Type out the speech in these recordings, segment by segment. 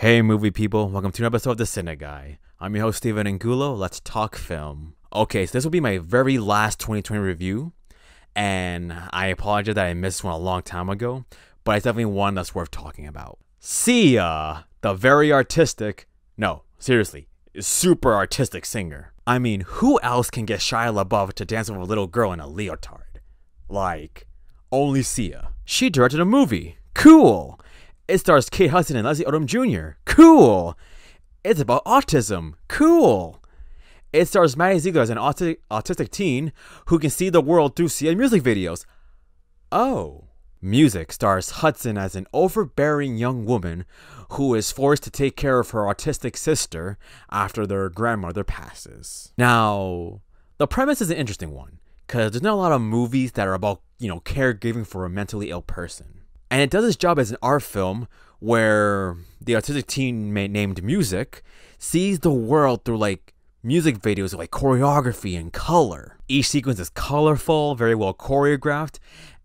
Hey, movie people, welcome to an episode of The Cine Guy. I'm your host, Steven Angulo. Let's talk film. Okay, so this will be my very last 2020 review, and I apologize that I missed one a long time ago, but it's definitely one that's worth talking about. Sia, the very artistic, no, seriously, super artistic singer. I mean, who else can get Shia LaBeouf to dance with a little girl in a leotard? Like, only Sia. She directed a movie. Cool it stars Kate Hudson and Leslie Odom Jr. Cool. It's about autism. Cool. It stars Maddie Ziegler as an autistic teen who can see the world through CN music videos. Oh. Music stars Hudson as an overbearing young woman who is forced to take care of her autistic sister after their grandmother passes. Now, the premise is an interesting one because there's not a lot of movies that are about, you know, caregiving for a mentally ill person. And it does its job as an art film where the autistic teen named Music sees the world through like music videos like choreography and color. Each sequence is colorful, very well choreographed,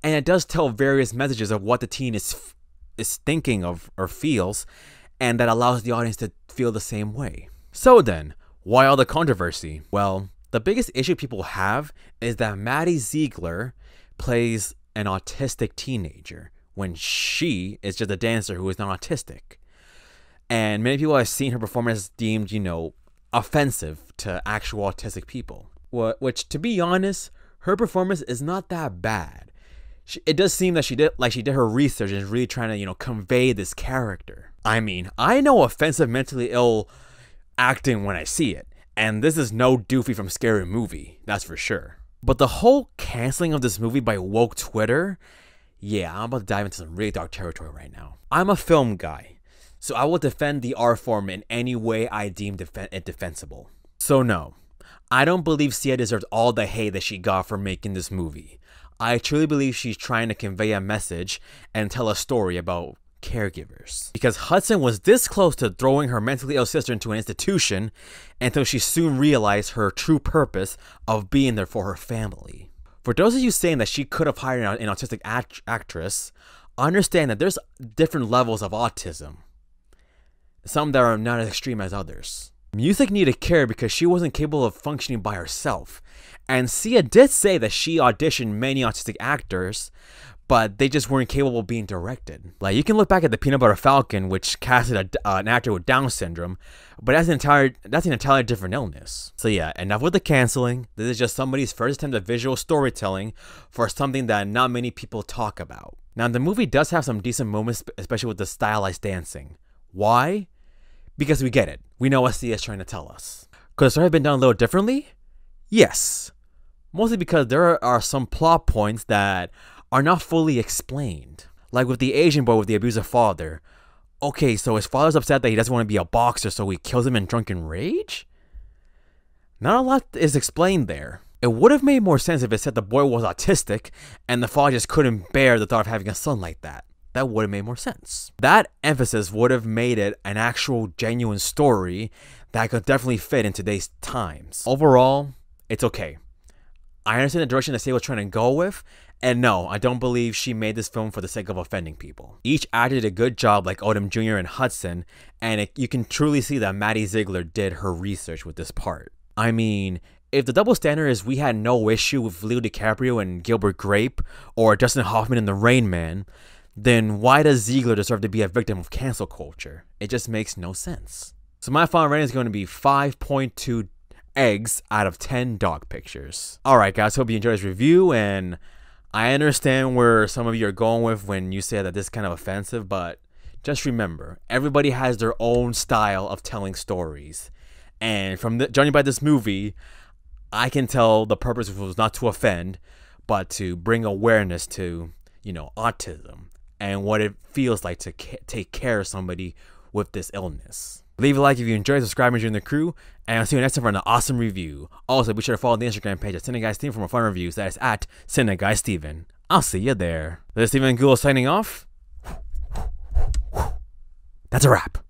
and it does tell various messages of what the teen is is thinking of or feels, and that allows the audience to feel the same way. So then, why all the controversy? Well, the biggest issue people have is that Maddie Ziegler plays an autistic teenager when she is just a dancer who is not autistic. And many people have seen her performance deemed, you know, offensive to actual autistic people. Which, to be honest, her performance is not that bad. She, it does seem that she did like she did her research and is really trying to you know convey this character. I mean, I know offensive mentally ill acting when I see it, and this is no doofy from Scary Movie, that's for sure. But the whole canceling of this movie by woke Twitter yeah, I'm about to dive into some really dark territory right now. I'm a film guy, so I will defend the R form in any way I deem defen it defensible. So no, I don't believe Sia deserves all the hate that she got for making this movie. I truly believe she's trying to convey a message and tell a story about caregivers. Because Hudson was this close to throwing her mentally ill sister into an institution until she soon realized her true purpose of being there for her family. For those of you saying that she could have hired an autistic act actress, understand that there's different levels of autism. Some that are not as extreme as others. Music needed care because she wasn't capable of functioning by herself. And Sia did say that she auditioned many autistic actors, but they just weren't capable of being directed. Like, you can look back at the Peanut Butter Falcon, which casted a, uh, an actor with Down syndrome, but that's an entire that's an entirely different illness. So yeah, enough with the canceling. This is just somebody's first attempt at visual storytelling for something that not many people talk about. Now, the movie does have some decent moments, especially with the stylized dancing. Why? because we get it. We know what C is trying to tell us. Could the story have been done a little differently? Yes. Mostly because there are some plot points that are not fully explained. Like with the Asian boy with the abusive father. Okay, so his father's upset that he doesn't want to be a boxer, so he kills him in drunken rage? Not a lot is explained there. It would have made more sense if it said the boy was autistic and the father just couldn't bear the thought of having a son like that that would have made more sense. That emphasis would have made it an actual genuine story that could definitely fit in today's times. Overall, it's okay. I understand the direction that Say was trying to go with, and no, I don't believe she made this film for the sake of offending people. Each actor did a good job, like Odom Jr. and Hudson, and it, you can truly see that Maddie Ziegler did her research with this part. I mean, if the double standard is we had no issue with Leo DiCaprio and Gilbert Grape, or Justin Hoffman in The Rain Man, then why does Ziegler deserve to be a victim of cancel culture? It just makes no sense. So my final rating is going to be 5.2 eggs out of 10 dog pictures. All right, guys, hope you enjoyed this review, and I understand where some of you are going with when you say that this is kind of offensive, but just remember, everybody has their own style of telling stories. And from the, judging by this movie, I can tell the purpose was not to offend, but to bring awareness to, you know, autism and what it feels like to ca take care of somebody with this illness. Leave a like if you enjoyed, subscribe if you're in the crew, and I'll see you next time for an awesome review. Also, be sure to follow the Instagram page at Cineguy Steven for more fun reviews. That is at Guy Steven. I'll see you there. This is Steven Google signing off. That's a wrap.